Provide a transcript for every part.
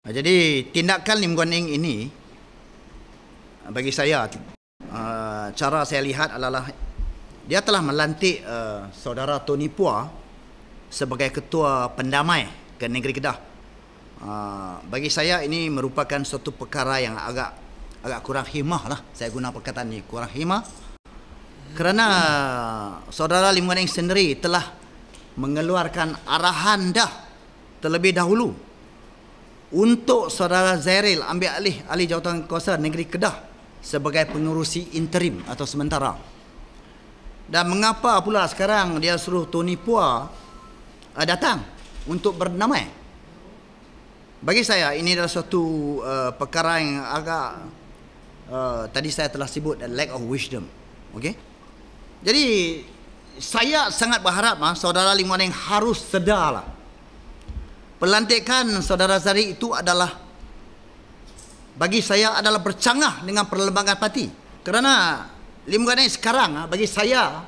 Ha, jadi tindakan Lim Guan Eng ini ha, bagi saya ha, cara saya lihat adalah dia telah melantik saudara Tony Pua sebagai ketua pendamai ke negeri Kedah. Bagi saya ini merupakan satu perkara yang agak agak kurang himah lah. Saya guna perkataan ini kurang himah kerana saudara Lim Guan Eng sendiri telah mengeluarkan arahan dah terlebih dahulu untuk saudara Zairil ambil alih ahli jawatan kuasa negeri Kedah sebagai pengurusi interim atau sementara. Dan mengapa pula sekarang dia suruh Tony Pua uh, eh, datang untuk bernamai? Bagi saya ini adalah satu uh, eh, perkara yang agak uh, tadi saya telah sebut the lack of wisdom. Okay. Jadi saya sangat berharap mah saudara lingkungan yang harus sedarlah. Pelantikan saudara Zari itu adalah bagi saya adalah bercanggah dengan perlembagaan parti. Kerana Lim Ganai sekarang ah, bagi saya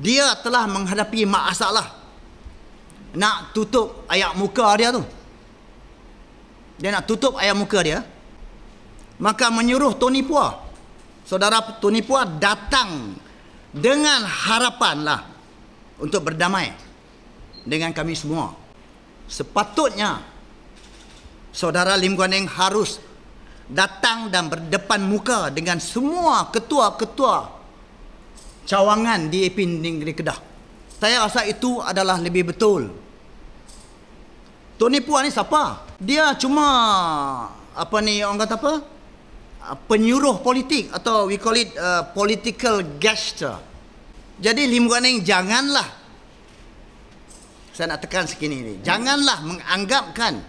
dia telah menghadapi masalah nak tutup ayat muka dia tu. Dia nak tutup ayat muka dia. Maka menyuruh Tony Pua. Saudara Tony Pua datang dengan harapan lah untuk berdamai dengan kami semua. Sepatutnya saudara Lim Guan Eng harus datang dan berdepan muka dengan semua ketua-ketua cawangan di Ipin Negeri Kedah. Saya rasa itu adalah lebih betul. Tony Puan ni siapa? Dia cuma apa ni orang kata apa? Ah, penyuruh politik atau we call it uh, political gesture. Jadi Lim Guan Eng janganlah saya nak tekan sekini ni. Janganlah menganggapkan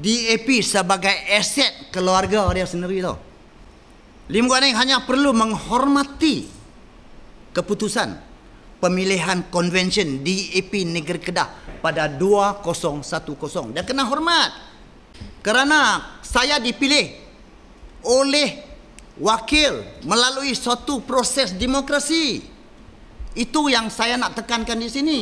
DAP sebagai aset keluarga dia sendiri tau. Lim Guaneng hanya perlu menghormati keputusan pemilihan konvensyen DAP Negeri Kedah pada 2010. Dan kena hormat. Kerana saya dipilih oleh wakil melalui suatu proses demokrasi. Itu yang saya nak tekankan di sini.